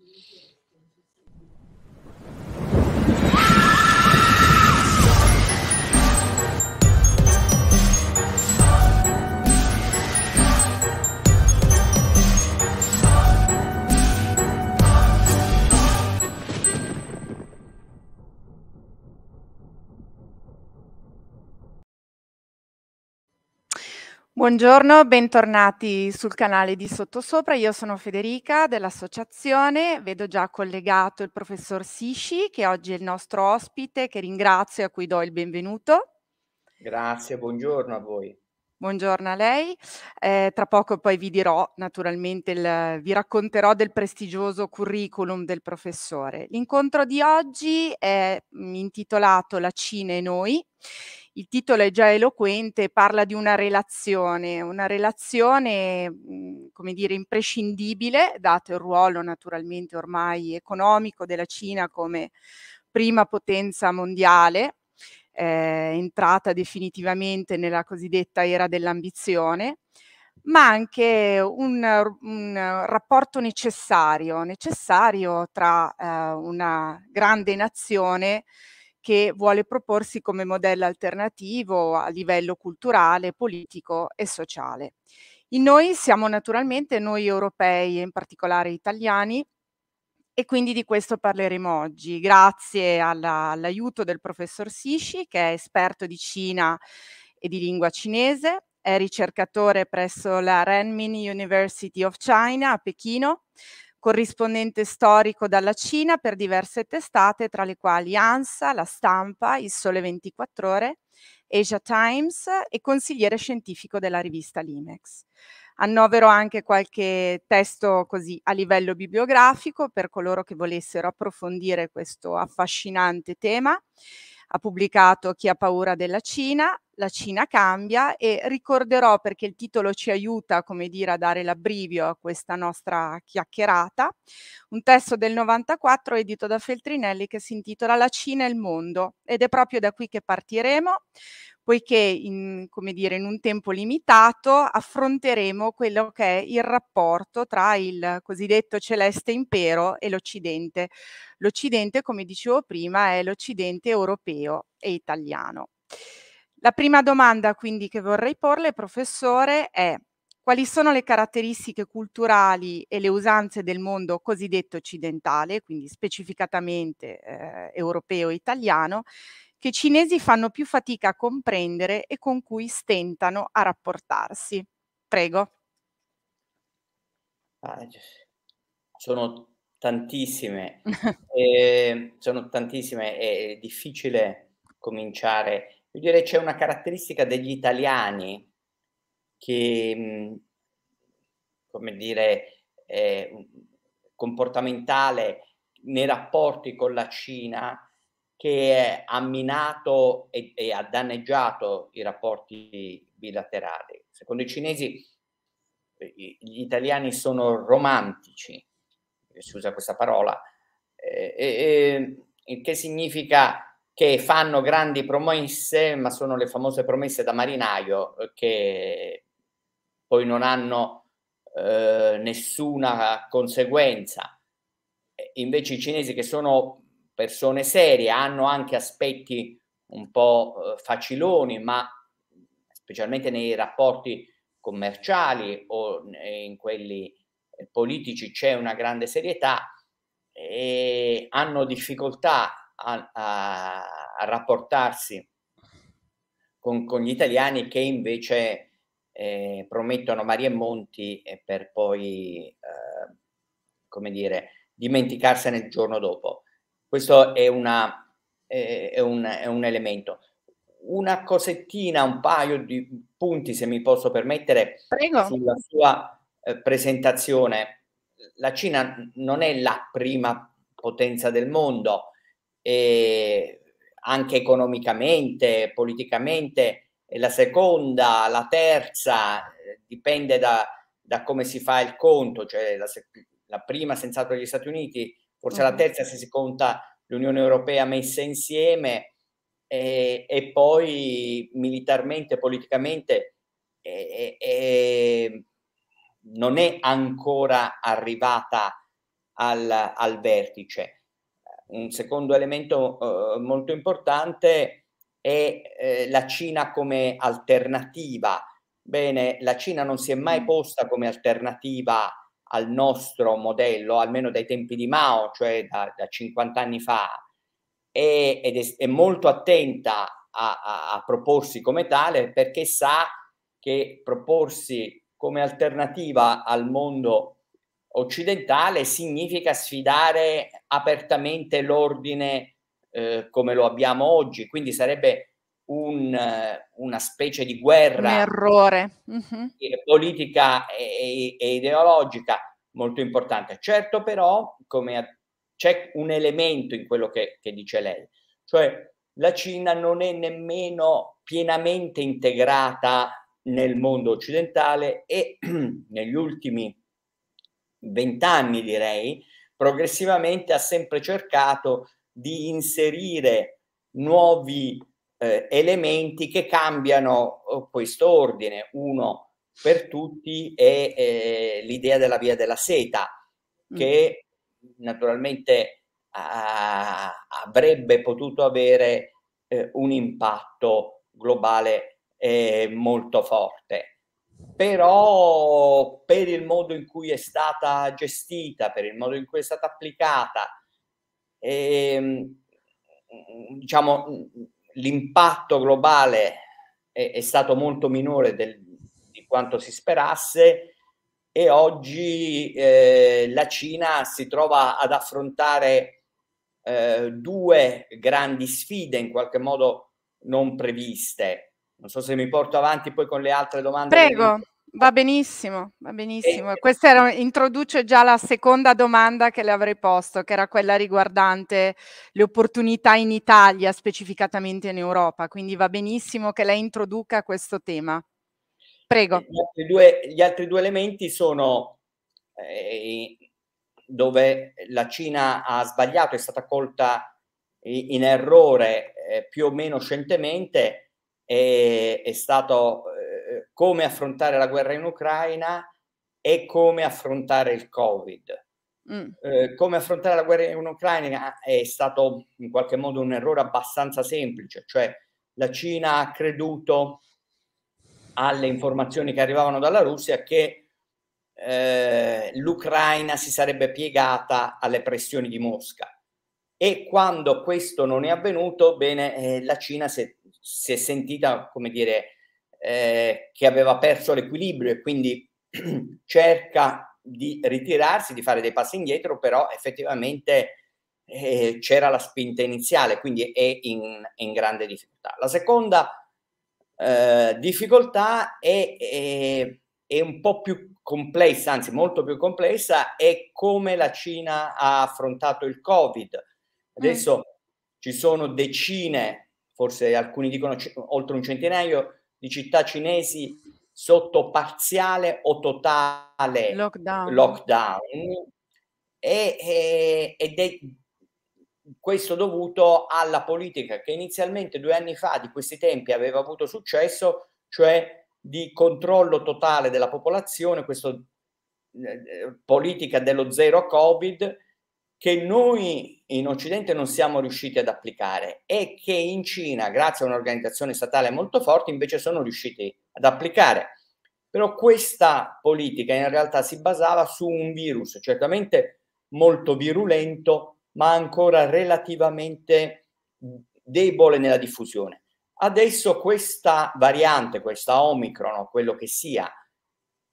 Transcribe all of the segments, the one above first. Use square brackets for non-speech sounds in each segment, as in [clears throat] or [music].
Thank you. Buongiorno, bentornati sul canale di Sottosopra. Io sono Federica dell'associazione, vedo già collegato il professor Sisci che oggi è il nostro ospite che ringrazio e a cui do il benvenuto. Grazie, buongiorno a voi. Buongiorno a lei. Eh, tra poco poi vi dirò, naturalmente, il, vi racconterò del prestigioso curriculum del professore. L'incontro di oggi è mm, intitolato La Cina e noi il titolo è già eloquente, parla di una relazione, una relazione, mhmm, come dire, imprescindibile, dato il ruolo naturalmente ormai economico della Cina come prima potenza mondiale, eh, entrata definitivamente nella cosiddetta era dell'ambizione, ma anche un, un rapporto necessario, necessario tra eh, una grande nazione che vuole proporsi come modello alternativo a livello culturale, politico e sociale. In noi siamo naturalmente noi europei e in particolare italiani e quindi di questo parleremo oggi. Grazie alla, all'aiuto del professor Sishi che è esperto di Cina e di lingua cinese, è ricercatore presso la Renmin University of China a Pechino, corrispondente storico dalla Cina per diverse testate, tra le quali ANSA, La Stampa, Il Sole 24 Ore, Asia Times e consigliere scientifico della rivista Limex. Annovero anche qualche testo così a livello bibliografico per coloro che volessero approfondire questo affascinante tema. Ha pubblicato Chi ha paura della Cina, la Cina cambia e ricorderò perché il titolo ci aiuta, come dire, a dare l'abbrivio a questa nostra chiacchierata, un testo del 94 edito da Feltrinelli che si intitola La Cina e il mondo ed è proprio da qui che partiremo poiché in, come dire, in un tempo limitato affronteremo quello che è il rapporto tra il cosiddetto celeste impero e l'Occidente. L'Occidente, come dicevo prima, è l'Occidente europeo e italiano. La prima domanda quindi che vorrei porle, professore, è quali sono le caratteristiche culturali e le usanze del mondo cosiddetto occidentale, quindi specificatamente eh, europeo e italiano, che i cinesi fanno più fatica a comprendere e con cui stentano a rapportarsi? Prego. Ah, sono tantissime, [laughs] eh, sono tantissime, è difficile cominciare io direi c'è una caratteristica degli italiani che, mm, come dire, comportamentale nei rapporti con la Cina che ha minato e, e, ha danneggiato i rapporti bilaterali. Secondo i cinesi gli italiani sono romantici, si usa questa parola, eh, eh, il che significa che fanno grandi promesse, ma sono le famose promesse da marinaio eh, che poi non hanno eh, nessuna conseguenza. Invece i cinesi che sono persone serie hanno anche aspetti un po' eh, faciloni, ma specialmente nei rapporti commerciali o in quelli politici c'è una grande serietà e hanno difficoltà a, a, rapportarsi con, con, gli italiani che invece eh, promettono mari e monti e per poi, eh, come dire, dimenticarsene il giorno dopo. Questo è, una, eh, è, un, è un elemento. Una cosettina, un paio di punti, se mi posso permettere, Prego. sulla sua eh, presentazione. La Cina non è la prima potenza del mondo, eh, anche economicamente, politicamente, la seconda, la terza, eh, dipende da, da come si fa il conto, cioè la, la prima senz'altro gli Stati Uniti, forse mm-hmm. la terza se si conta l'Unione Europea messa insieme eh, e poi militarmente, politicamente eh, eh, non è ancora arrivata al, al vertice un secondo elemento eh, molto importante è eh, la Cina come alternativa. Bene, la Cina non si è mai mm. posta come alternativa al nostro modello, almeno dai tempi di Mao, cioè da, da 50 anni fa, e, ed è, è, molto attenta a, a, a proporsi come tale perché sa che proporsi come alternativa al mondo occidentale significa sfidare apertamente l'ordine eh, come lo abbiamo oggi, quindi sarebbe un, eh, una specie di guerra errore. Mm-hmm. politica e, e, ideologica molto importante. Certo però, come c'è un elemento in quello che, che dice lei, cioè la Cina non è nemmeno pienamente integrata nel mondo occidentale e [clears throat] negli ultimi vent'anni direi progressivamente ha sempre cercato di inserire nuovi eh, elementi che cambiano eh, questo ordine. Uno per tutti è eh, l'idea della via della seta, mm. che naturalmente a, ah, avrebbe potuto avere eh, un impatto globale eh, molto forte però per il modo in cui è stata gestita, per il modo in cui è stata applicata, e, ehm, diciamo, l'impatto globale è, è stato molto minore del, di quanto si sperasse e oggi eh, la Cina si trova ad affrontare eh, due grandi sfide in qualche modo non previste. Non so se mi porto avanti poi con le altre domande. Prego. Va benissimo, va benissimo. Questa era, introduce già la seconda domanda che le avrei posto, che era quella riguardante le opportunità in Italia, specificatamente in Europa. Quindi va benissimo che lei introduca questo tema. Prego. Gli altri due, gli altri due elementi sono eh, dove la Cina ha sbagliato, è stata colta in errore eh, più o meno scientemente, è, è stato come affrontare la guerra in Ucraina e come affrontare il Covid. Mm. Eh, come affrontare la guerra in Ucraina è stato in qualche modo un errore abbastanza semplice, cioè la Cina ha creduto alle informazioni che arrivavano dalla Russia che eh, l'Ucraina si sarebbe piegata alle pressioni di Mosca. E quando questo non è avvenuto, bene, eh, la Cina si è, si è sentita, come dire, eh, che aveva perso l'equilibrio e quindi [clears throat] cerca di ritirarsi, di fare dei passi indietro, però effettivamente eh, c'era la spinta iniziale, quindi è in, in grande difficoltà. La seconda eh, difficoltà è, è, è un po' più complessa, anzi molto più complessa, è come la Cina ha affrontato il Covid. Mm. Adesso mm. ci sono decine, forse alcuni dicono c- oltre un centinaio, di città cinesi sotto parziale o totale lockdown, lockdown e, e, ed è questo dovuto alla politica che inizialmente due anni fa di questi tempi aveva avuto successo, cioè di controllo totale della popolazione, questa eh, eh, politica dello zero Covid, che noi in Occidente non siamo riusciti ad applicare e che in Cina, grazie a un'organizzazione statale molto forte, invece sono riusciti ad applicare. Però questa politica in realtà si basava su un virus, certamente molto virulento, ma ancora relativamente debole nella diffusione. Adesso questa variante, questa Omicron o quello che sia,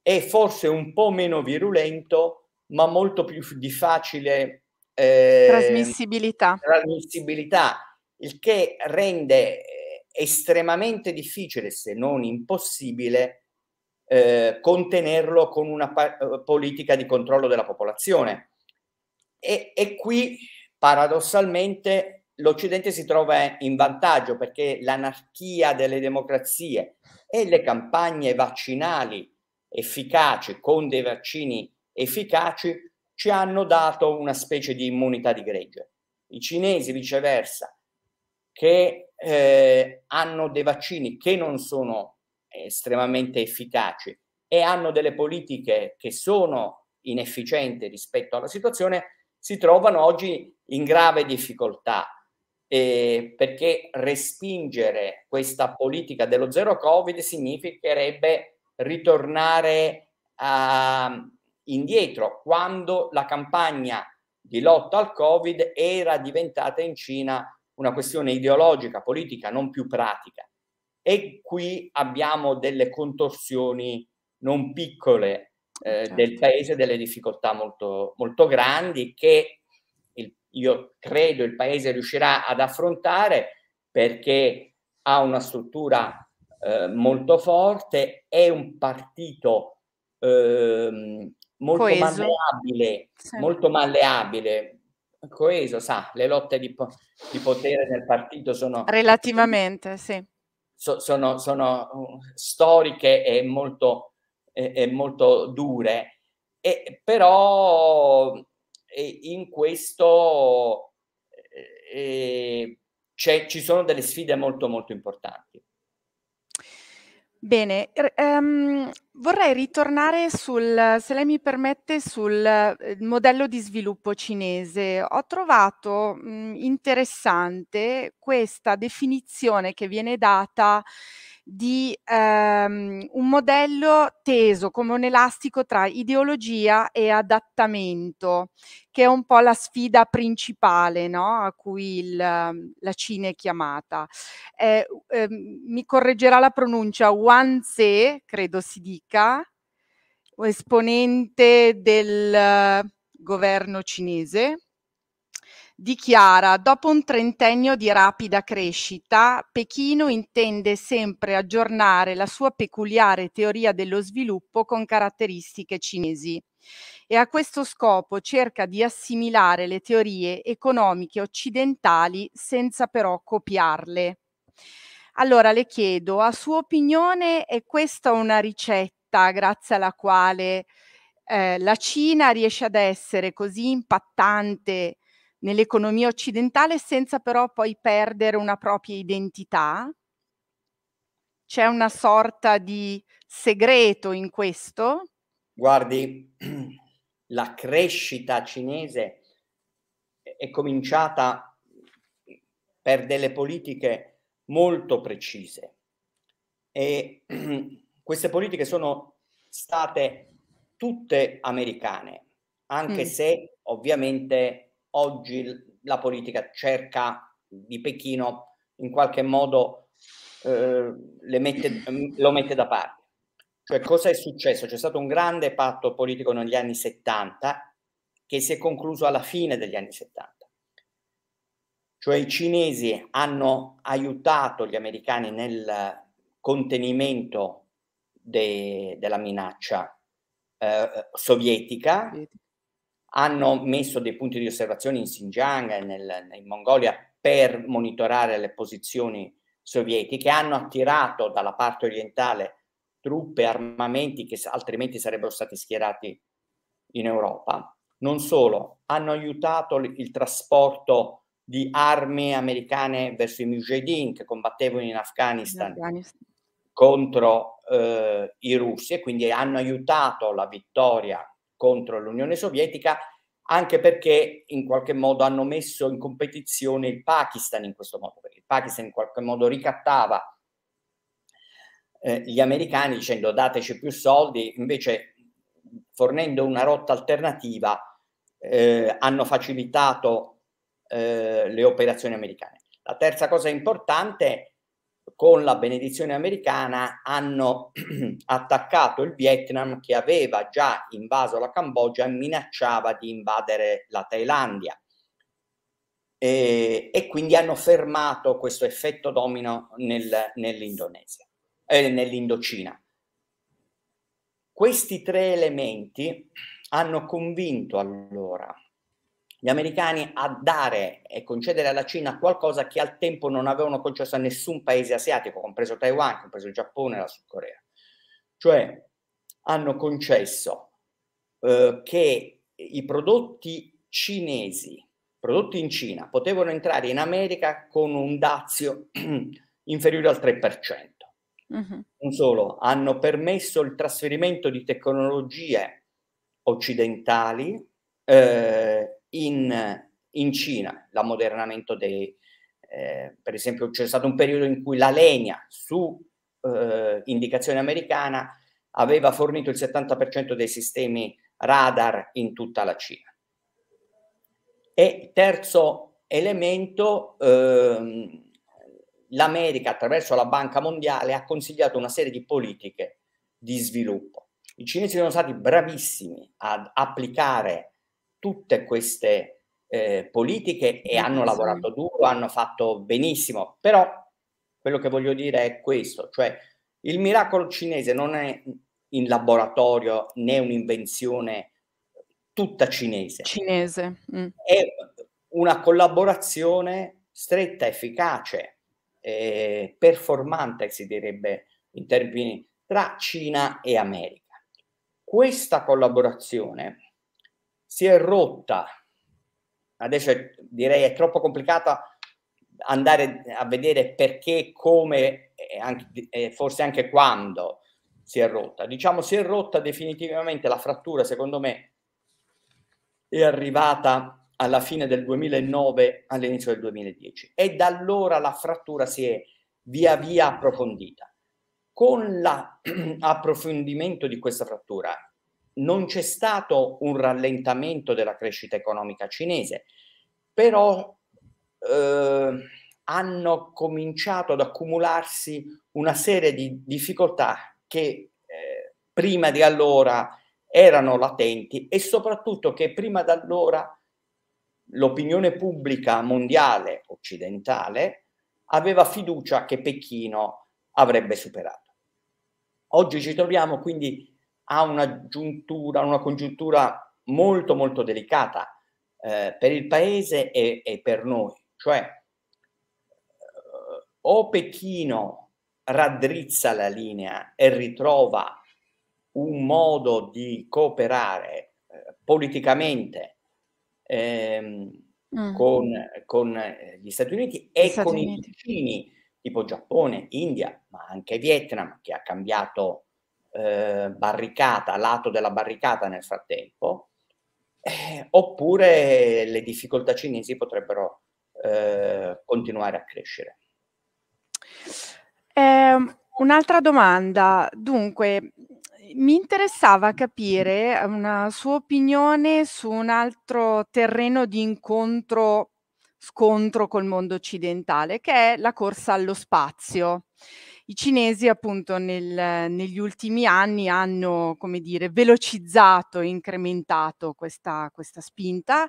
è forse un po' meno virulento, ma molto più di facile eh, trasmissibilità. trasmissibilità, il che rende eh, estremamente difficile, se non impossibile, eh, contenerlo con una pa- eh, politica di controllo della popolazione. E, e qui, paradossalmente, l'Occidente si trova in vantaggio perché l'anarchia delle democrazie e le campagne vaccinali efficaci, con dei vaccini efficaci, ci hanno dato una specie di immunità di gregge. I cinesi, viceversa, che eh, hanno dei vaccini che non sono estremamente efficaci e hanno delle politiche che sono inefficienti rispetto alla situazione, si trovano oggi in grave difficoltà. Eh, perché respingere questa politica dello zero covid significherebbe ritornare a, indietro quando la campagna di lotta al Covid era diventata in Cina una questione ideologica, politica, non più pratica. E qui abbiamo delle contorsioni non piccole eh, certo. del paese, delle difficoltà molto, molto grandi che il, io credo il paese riuscirà ad affrontare perché ha una struttura eh, molto forte, è un partito eh, molto coeso. malleabile, sì. molto malleabile, coeso, sa, le lotte di, po- di potere nel partito sono... Relativamente, sì. So, sono, sono, uh, storiche e molto, e, e molto dure, e, però in questo eh, eh, ci sono delle sfide molto molto importanti. Bene, r ehm, vorrei ritornare sul se lei mi permette, sul, eh, modello di sviluppo cinese. Ho trovato, mhmm, interessante questa definizione che viene data di ehm, un modello teso come un elastico tra ideologia e adattamento, che è un po' la sfida principale no? a cui il, ehm, la Cina è chiamata. Eh, eh, mi correggerà la pronuncia Tse, credo si dica, esponente del eh, governo cinese dichiara dopo un trentennio di rapida crescita, Pechino intende sempre aggiornare la sua peculiare teoria dello sviluppo con caratteristiche cinesi e a questo scopo cerca di assimilare le teorie economiche occidentali senza però copiarle. Allora le chiedo, a sua opinione è questa una ricetta grazie alla quale eh, la Cina riesce ad essere così impattante nell'economia occidentale senza però poi perdere una propria identità. C'è una sorta di segreto in questo? Guardi, [clears throat] la crescita cinese è cominciata per delle politiche molto precise e [clears throat] queste politiche sono state tutte americane, anche mm. se ovviamente oggi la politica cerca di Pechino in qualche modo eh, mette, mm, lo mette da parte. Cioè cosa è successo? C'è stato un grande patto politico negli anni 70 che si è concluso alla fine degli anni 70. Cioè i cinesi hanno aiutato gli americani nel contenimento de, della minaccia eh, sovietica, sovietica hanno messo dei punti di osservazione in Xinjiang e nel, in Mongolia per monitorare le posizioni sovietiche, hanno attirato dalla parte orientale truppe, e armamenti che altrimenti sarebbero stati schierati in Europa. Non solo, hanno aiutato il trasporto di armi americane verso i Mujahideen che combattevano in Afghanistan, in Afghanistan. contro eh, i russi e quindi hanno aiutato la vittoria contro l'Unione Sovietica, anche perché in qualche modo hanno messo in competizione il Pakistan in questo modo, perché il Pakistan in qualche modo ricattava eh, gli americani dicendo dateci più soldi, invece fornendo una rotta alternativa eh, hanno facilitato eh, le operazioni americane. La terza cosa importante con la benedizione americana hanno [clears throat] attaccato il Vietnam che aveva già invaso la Cambogia e minacciava di invadere la Thailandia. E, e quindi hanno fermato questo effetto domino nel, nell'Indonesia, eh, nell'Indocina. Questi tre elementi hanno convinto allora gli americani a dare e concedere alla Cina qualcosa che al tempo non avevano concesso a nessun paese asiatico, compreso Taiwan, compreso il Giappone e la Sud Corea. Cioè hanno concesso eh, che i prodotti cinesi, prodotti in Cina, potevano entrare in America con un dazio [clears throat] inferiore al 3%. Uh-huh. Mm-hmm. Non solo, hanno permesso il trasferimento di tecnologie occidentali eh, in, in Cina, l'ammodernamento dei, eh, per esempio c'è stato un periodo in cui la legna su eh, indicazione americana aveva fornito il 70% dei sistemi radar in tutta la Cina. E terzo elemento, ehm, l'America attraverso la Banca Mondiale ha consigliato una serie di politiche di sviluppo. I cinesi sono stati bravissimi ad applicare tutte queste eh, politiche e hanno lavorato duro, hanno fatto benissimo, però quello che voglio dire è questo, cioè il miracolo cinese non è in laboratorio né un'invenzione tutta cinese. Cinese. Mm. È una collaborazione stretta, efficace, eh, performante, si direbbe in termini tra Cina e America. Questa collaborazione si è rotta, adesso è, direi è troppo complicata andare a vedere perché, come e, anche, e forse anche quando si è rotta. Diciamo si è rotta definitivamente la frattura, secondo me, è arrivata alla fine del 2009, all'inizio del 2010 e da allora la frattura si è via via approfondita. Con l'approfondimento [clears throat] di questa frattura non c'è stato un rallentamento della crescita economica cinese, però eh, hanno cominciato ad accumularsi una serie di difficoltà che eh, prima di allora erano latenti e soprattutto che prima di allora l'opinione pubblica mondiale occidentale aveva fiducia che Pechino avrebbe superato. Oggi ci troviamo quindi ha una giuntura, una congiuntura molto molto delicata eh, per il paese e, e per noi, cioè eh, o Pechino raddrizza la linea e ritrova un modo di cooperare eh, politicamente ehm, mm. con, con, eh, gli Stati Uniti e Stati con Uniti. i vicini tipo Giappone, India, ma anche Vietnam che ha cambiato eh, barricata, lato della barricata nel frattempo, eh, oppure le difficoltà cinesi potrebbero eh, continuare a crescere. Ehm, un'altra domanda, dunque mi interessava capire ehm, una sua opinione su un altro terreno di incontro, scontro col mondo occidentale, che è la corsa allo spazio i cinesi appunto nel, negli ultimi anni hanno, come dire, velocizzato e incrementato questa, questa spinta.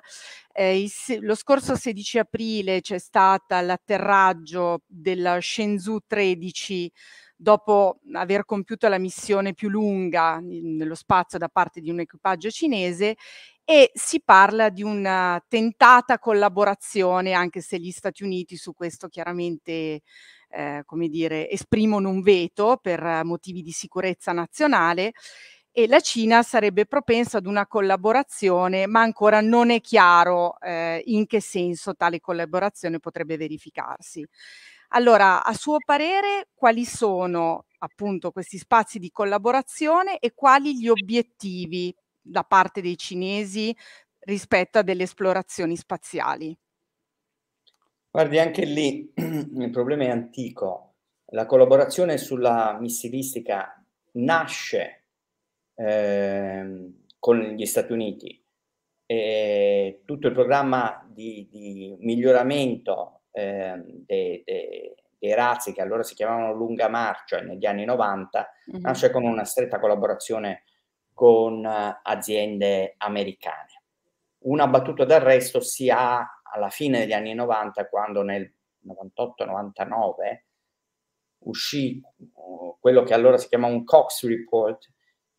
Eh, il, lo scorso 16 aprile c'è stato l'atterraggio della Shenzhou 13 dopo aver compiuto la missione più lunga nello spazio da parte di un equipaggio cinese e si parla di una tentata collaborazione, anche se gli Stati Uniti su questo chiaramente eh, come dire, esprimono un veto per motivi di sicurezza nazionale e la Cina sarebbe propensa ad una collaborazione, ma ancora non è chiaro eh, in che senso tale collaborazione potrebbe verificarsi. Allora, a suo parere, quali sono appunto questi spazi di collaborazione e quali gli obiettivi da parte dei cinesi rispetto a delle esplorazioni spaziali? Guardi, anche lì [clears throat] il problema è antico. La collaborazione sulla missilistica nasce eh, con gli Stati Uniti. E tutto il programma di, di miglioramento eh, dei de, de razzi, che allora si chiamavano Lunga Marcia negli anni 90, mm-hmm. nasce con una stretta collaborazione con eh, aziende americane. Una battuta d'arresto si ha alla fine mm. degli anni 90, quando nel 98-99 uscì uh, quello che allora si chiama un Cox Report,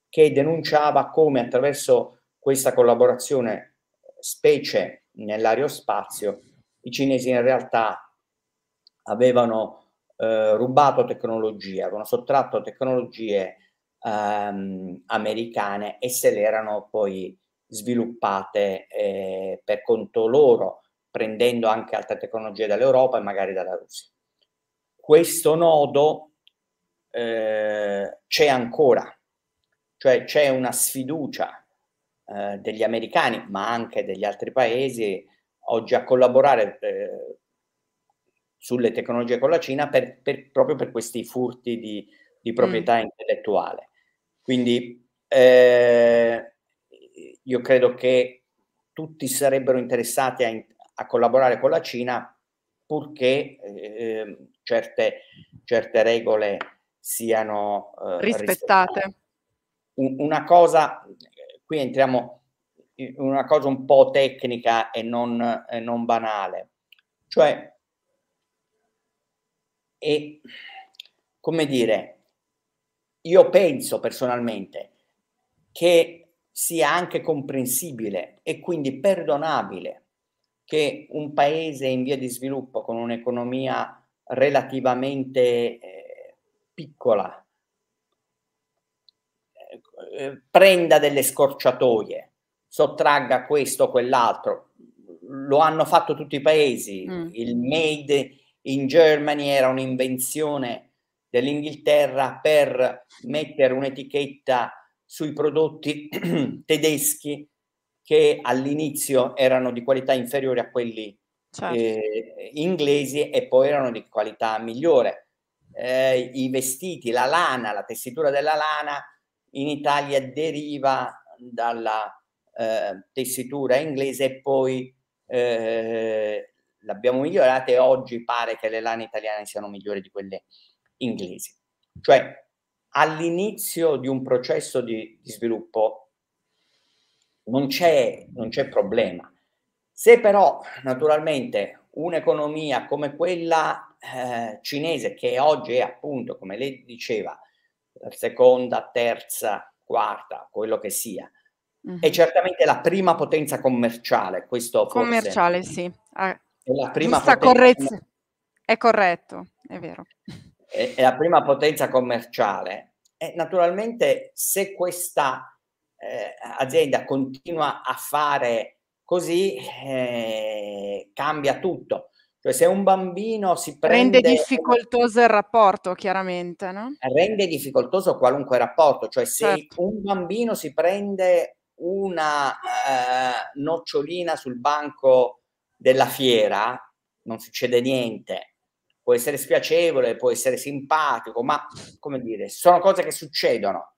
che denunciava come attraverso questa collaborazione, specie nell'aerospazio, i cinesi in realtà avevano eh, rubato tecnologie, avevano sottratto tecnologie ehm, americane e se le erano poi sviluppate eh, per conto loro prendendo anche altre tecnologie dall'Europa e magari dalla Russia. Questo nodo eh, c'è ancora, cioè c'è una sfiducia eh, degli americani, ma anche degli altri paesi, oggi a collaborare eh, sulle tecnologie con la Cina per, per, proprio per questi furti di, di proprietà mm. intellettuale. Quindi eh, io credo che tutti sarebbero interessati a, a collaborare con la Cina purché eh, ehm, certe, certe, regole siano eh, rispettate. rispettate. Una cosa, qui entriamo in una cosa un po' tecnica e non, e non banale, cioè, e, come dire, io penso personalmente che sia anche comprensibile e quindi perdonabile che un paese in via di sviluppo con un'economia relativamente eh, piccola eh, eh, prenda delle scorciatoie, sottragga questo, o quell'altro. Lo hanno fatto tutti i paesi. Mm. Il Made in Germany era un'invenzione dell'Inghilterra per mettere un'etichetta sui prodotti [clears throat] tedeschi che all'inizio erano di qualità inferiore a quelli certo. eh, inglesi e poi erano di qualità migliore. Eh, I vestiti, la lana, la tessitura della lana in Italia deriva dalla eh, tessitura inglese e poi eh, l'abbiamo migliorata e oggi pare che le lane italiane siano migliori di quelle inglesi. Cioè all'inizio di un processo di, di sviluppo non c'è, non c'è problema. Se però naturalmente un'economia come quella eh, cinese, che oggi è appunto, come lei diceva, seconda, terza, quarta, quello che sia, mm-hmm. è mhm. certamente la prima potenza commerciale. Questo commerciale, forse, sì. Ah, è la prima potenza. Correzza. È corretto, è vero. È, è la prima potenza commerciale. E naturalmente se questa eh, azienda continua a fare così, eh, cambia tutto. Cioè, se un bambino si prende... Rende difficoltoso il rapporto, chiaramente, no? Rende difficoltoso qualunque rapporto, cioè se certo. un bambino si prende una eh, nocciolina sul banco della fiera, non succede niente. Può essere spiacevole, può essere simpatico, ma come dire, sono cose che succedono.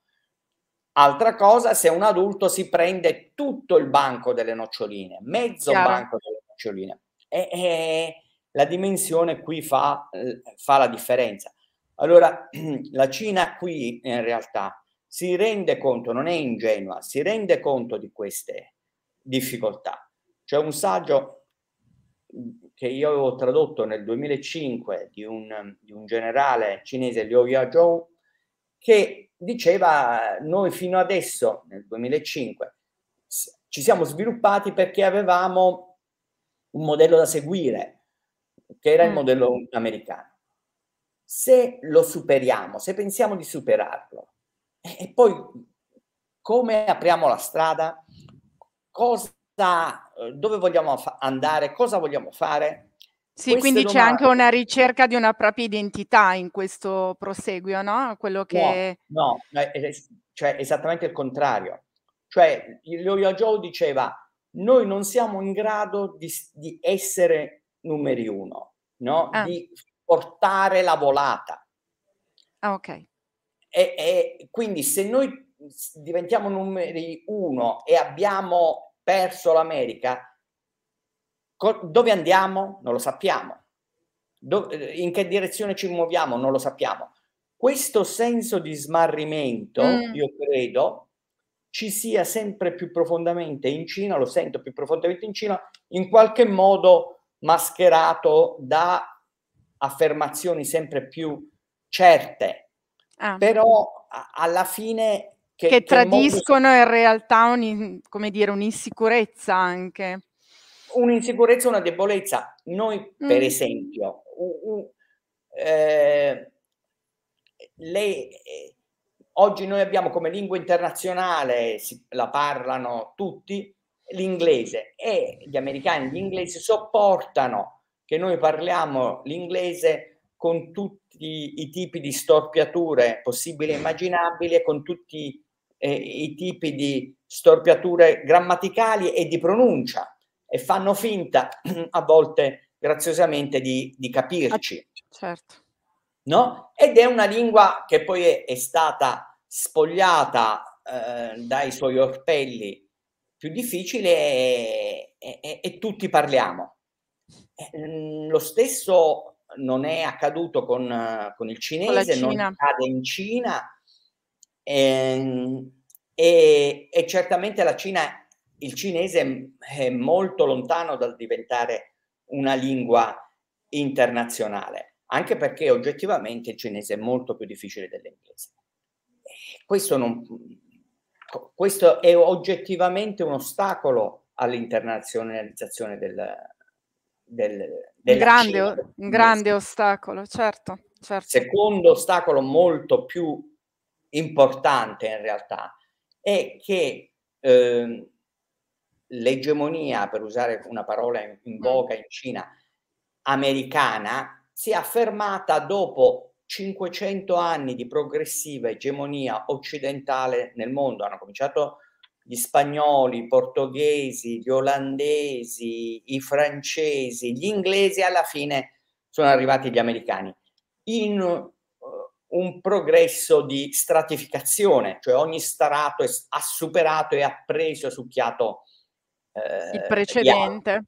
Altra cosa, se un adulto si prende tutto il banco delle noccioline, mezzo Chiaro. banco delle noccioline, e, e, la dimensione qui fa, fa la differenza. Allora, [clears throat] la Cina qui in realtà si rende conto, non è ingenua, si rende conto di queste difficoltà. C'è un saggio che io avevo tradotto nel 2005 di un, di un generale cinese, Liu Yajou, che diceva noi fino adesso, nel 2005, ci siamo sviluppati perché avevamo un modello da seguire, che era il mm. modello americano. Se lo superiamo, se pensiamo di superarlo, e poi come apriamo la strada, cosa, eh, dove vogliamo andare, cosa vogliamo fare, sì, Questo quindi c'è anche una ricerca di una propria identità in questo proseguio, no? Quello che... No, no è, è, cioè esattamente il contrario. Cioè, Loya Joe diceva, noi non siamo in grado di, di essere numeri uno, no? Ah. Di portare la volata. Ah, ok. E, e quindi se noi diventiamo numeri uno e abbiamo perso l'America, dove andiamo? Non lo sappiamo. in che direzione ci muoviamo? Non lo sappiamo. Questo senso di smarrimento, mm. io credo, ci sia sempre più profondamente in Cina, lo sento più profondamente in Cina, in qualche modo mascherato da affermazioni sempre più certe, ah. però alla fine... Che, che tradiscono che mondo... in realtà un, come dire, un'insicurezza anche un'insicurezza, una debolezza. Noi, per mm. esempio, uh, uh, eh, le, eh, oggi noi abbiamo come lingua internazionale, si, la parlano tutti, l'inglese e gli americani, gli inglesi sopportano che noi parliamo l'inglese con tutti i tipi di storpiature possibili e immaginabili con tutti eh, i tipi di storpiature grammaticali e di pronuncia e fanno finta [clears throat] a volte graziosamente di, di capirci. Ah, certo. No? Ed è una lingua che poi è, è stata spogliata eh, dai suoi orpelli più difficile e, e, e tutti parliamo. E, eh, mm, lo stesso non è accaduto con, con il cinese, con non accade in Cina ehm, e certamente la Cina il cinese è molto lontano dal diventare una lingua internazionale, anche perché oggettivamente il cinese è molto più difficile dell'inglese. Questo, non, questo è oggettivamente un ostacolo all'internazionalizzazione del, del, del grande, un grande ostacolo, certo, certo. Secondo ostacolo molto più importante in realtà è che eh, l'egemonia, per usare una parola in, in voga mm. in Cina, americana, si è affermata dopo 500 anni di progressiva egemonia occidentale nel mondo. Hanno cominciato gli spagnoli, i portoghesi, gli olandesi, i francesi, gli inglesi, alla fine sono arrivati gli americani. In uh, un progresso di stratificazione, cioè ogni strato è, ha superato e ha preso, succhiato eh, il ehm, precedente.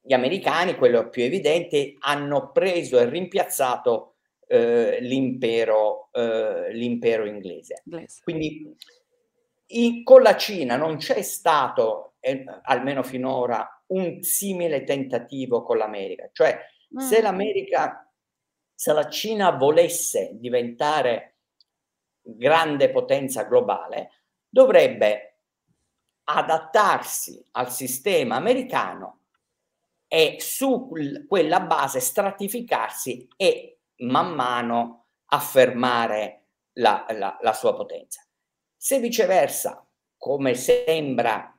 Gli, gli, americani, quello più evidente, hanno preso e rimpiazzato eh, l'impero, eh, l'impero inglese. inglese. Quindi in, con la Cina non c'è stato, ehm, almeno finora, un simile tentativo con l'America. Cioè, mm. se l'America, se la Cina volesse diventare grande potenza globale, dovrebbe adattarsi al sistema americano e su quella base stratificarsi e man mano affermare la, la, la sua potenza. Se viceversa, come sembra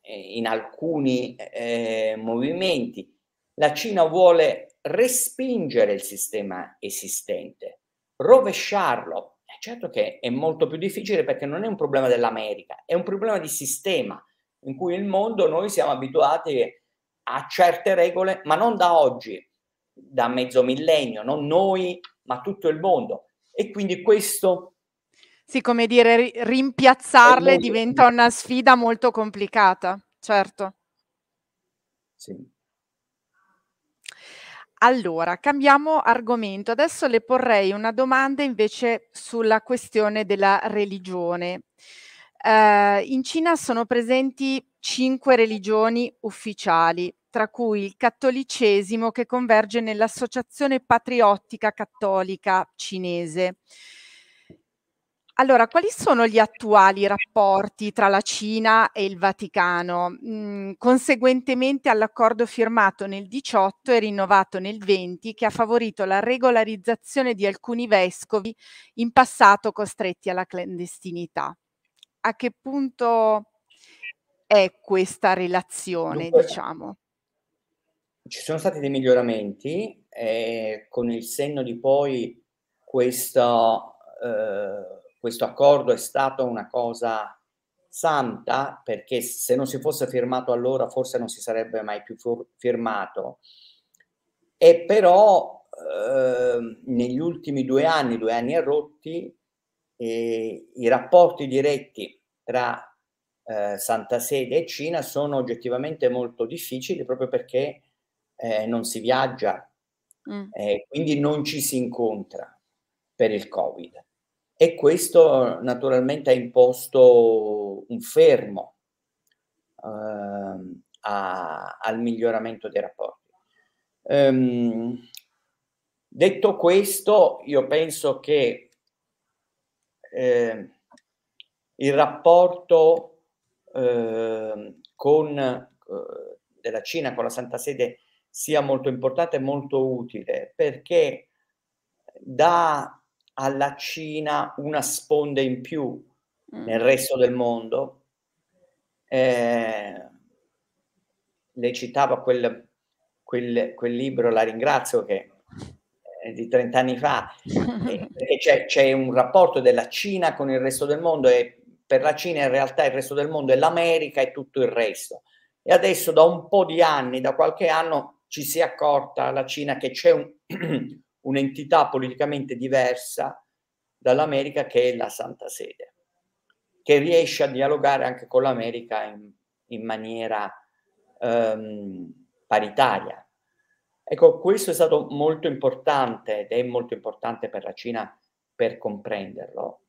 eh, in alcuni eh, movimenti, la Cina vuole respingere il sistema esistente, rovesciarlo, Certo che è molto più difficile perché non è un problema dell'America, è un problema di sistema in cui il mondo noi siamo abituati a certe regole, ma non da oggi, da mezzo millennio, non noi, ma tutto il mondo. E quindi questo sì, come dire, rimpiazzarle diventa una sfida molto complicata, certo. Sì. Allora, cambiamo argomento. Adesso le porrei una domanda invece sulla questione della religione. Eh, in Cina sono presenti cinque religioni ufficiali, tra cui il cattolicesimo che converge nell'Associazione Patriottica Cattolica Cinese. Allora, quali sono gli attuali rapporti tra la Cina e il Vaticano, mm, conseguentemente all'accordo firmato nel 18 e rinnovato nel 20 che ha favorito la regolarizzazione di alcuni vescovi in passato costretti alla clandestinità? A che punto è questa relazione, Dunque, diciamo? Ci sono stati dei miglioramenti e eh, con il senno di poi questa... Eh, questo accordo è stato una cosa santa perché se non si fosse firmato allora forse non si sarebbe mai più firmato. E però eh, negli ultimi due anni, due anni e eh, i rapporti diretti tra eh, Santa Sede e Cina sono oggettivamente molto difficili proprio perché eh, non si viaggia, mm. quindi non ci si incontra per il Covid e questo naturalmente ha imposto un fermo eh, a, al miglioramento dei rapporti. Ehm, detto questo, io penso che eh, il rapporto ehm, eh, con, della Cina con la Santa Sede sia molto importante e molto utile perché da alla Cina una sponda in più mm. nel resto del mondo. Eh, lei citava quel, quel, quel, libro, la ringrazio, che è di 30 anni fa, [laughs] perché c'è, c'è un rapporto della Cina con il resto del mondo e per la Cina in realtà il resto del mondo è l'America e tutto il resto. E adesso da un po' di anni, da qualche anno, ci si è accorta la Cina che c'è un, [clears throat] un'entità politicamente diversa dall'America che è la Santa Sede, che riesce a dialogare anche con l'America in, in maniera ehm, paritaria. Ecco, questo è stato molto importante ed è molto importante per la Cina per comprenderlo.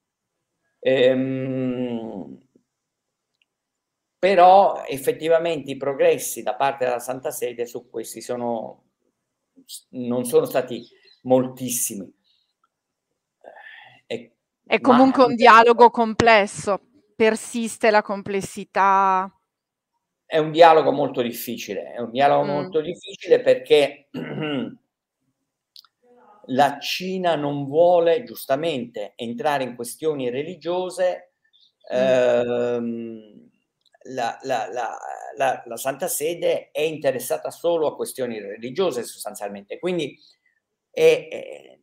Ehm, però effettivamente i progressi da parte della Santa Sede su questi sono, non sono stati moltissimi. Eh, è, è comunque ma... un dialogo complesso, persiste la complessità. È un dialogo molto difficile, è un dialogo mm. molto difficile perché [clears throat] la Cina non vuole giustamente entrare in questioni religiose. Mm. Ehm, la, la, la, la, Santa Sede è interessata solo a questioni religiose sostanzialmente. Quindi e,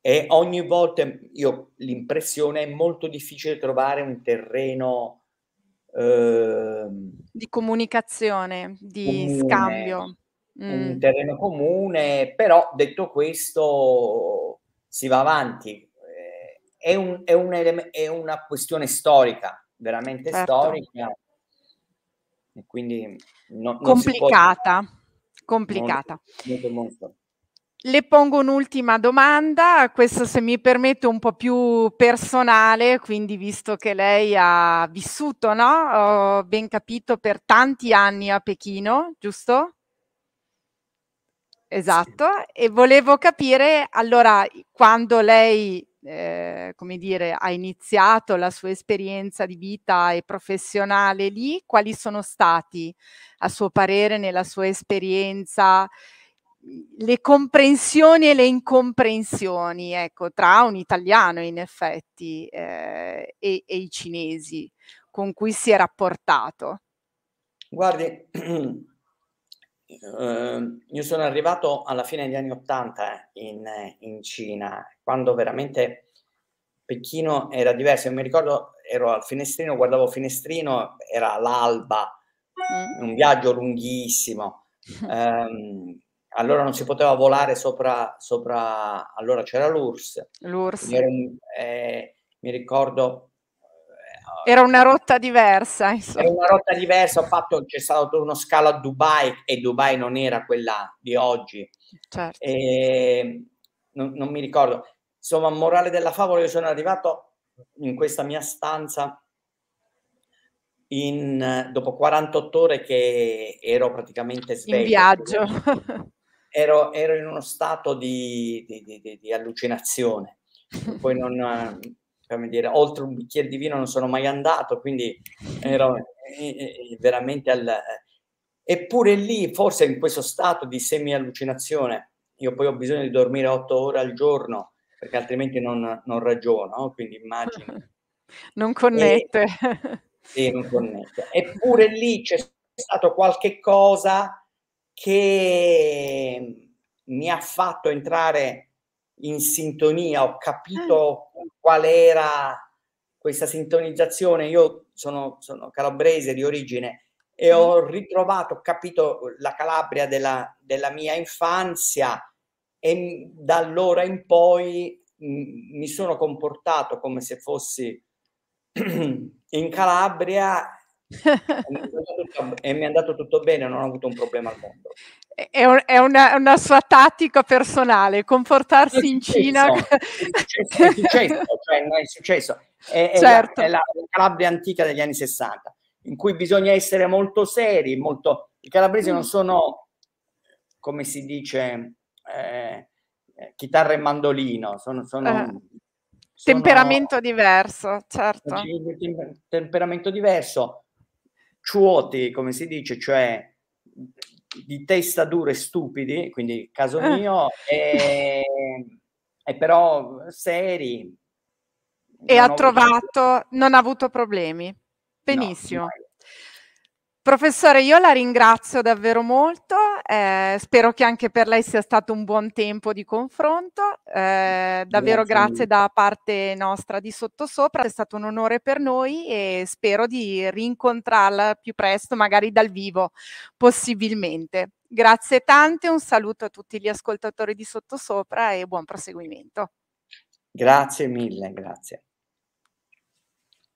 e ogni volta io l'impressione è molto difficile trovare un terreno eh, di comunicazione, di comune, scambio. Un mm. terreno comune, però detto questo si va avanti. Eh, è, un, è, un eleme- è una questione storica, veramente certo. storica. E quindi no, complicata, può... complicata. Molto, molto, molto. Le pongo un'ultima domanda, questo se mi permette un po' più personale, quindi visto che lei ha vissuto, no? Ho ben capito, per tanti anni a Pechino, giusto? Esatto, sì. e volevo capire allora quando lei, eh, come dire, ha iniziato la sua esperienza di vita e professionale lì, quali sono stati, a suo parere, nella sua esperienza? le comprensioni e le incomprensioni ecco, tra un italiano in effetti eh, e, e, i cinesi con cui si è rapportato? Guardi, [clears throat] eh, io sono arrivato alla fine degli anni Ottanta eh, in, in, Cina, quando veramente Pechino era diverso. Io mi ricordo, ero al finestrino, guardavo finestrino, era l'alba, mm. un viaggio lunghissimo. [laughs] Eh, allora non si poteva volare sopra, sopra allora c'era l'URSS. L'URSS. Un, eh, mi ricordo... Eh, era una rotta diversa, insomma. Era una rotta diversa, ho fatto, c'è stato uno scalo a Dubai e Dubai non era quella di oggi. Certo. E, non, non mi ricordo. Insomma, morale della favola, io sono arrivato in questa mia stanza in, dopo 48 ore che ero praticamente sveglio. In viaggio. [laughs] ero, ero in uno stato di, di, di, di allucinazione. Poi non, come dire, oltre un bicchiere di vino non sono mai andato, quindi ero eh, eh, eh, veramente al... Eppure lì, forse in questo stato di semi-allucinazione, io poi ho bisogno di dormire otto ore al giorno, perché altrimenti non, non ragiono, quindi immagino. [laughs] Non connette. E, sì, non connette. Eppure lì c'è stato qualche cosa che mm, mi ha fatto entrare in sintonia, ho capito ah. qual era questa sintonizzazione. Io sono, sono calabrese di origine e ho ritrovato, ho capito la Calabria della, della, mia infanzia e mm, da allora in poi mm, mi sono comportato come se fossi [clears throat] in Calabria e [laughs] mi è andato tutto bene, non ho avuto un problema al mondo. È, un, è una, una, sua tattica personale, comportarsi in Cina. [laughs] Cioè, è successo, è successo, cioè, è successo. È, certo. è la, la, Calabria antica degli anni 60, in cui bisogna essere molto seri, molto... i calabresi mm. non sono, come si dice, eh, chitarra e mandolino, sono... sono uh. Temperamento diverso, certo. Temperamento diverso, ciuoti, come si dice, cioè di testa dura e stupidi, quindi caso ah. mio, e, e, però seri. E ha trovato, avuto... non ha avuto problemi. Benissimo. No, Professore, io la ringrazio davvero molto eh, spero che anche per lei sia stato un buon tempo di confronto. Eh, davvero grazie, grazie da parte nostra di Sottosopra, è stato un onore per noi e spero di rincontrarla più presto, magari dal vivo, possibilmente. Grazie tante, un saluto a tutti gli ascoltatori di Sottosopra e buon proseguimento. Grazie mille, grazie.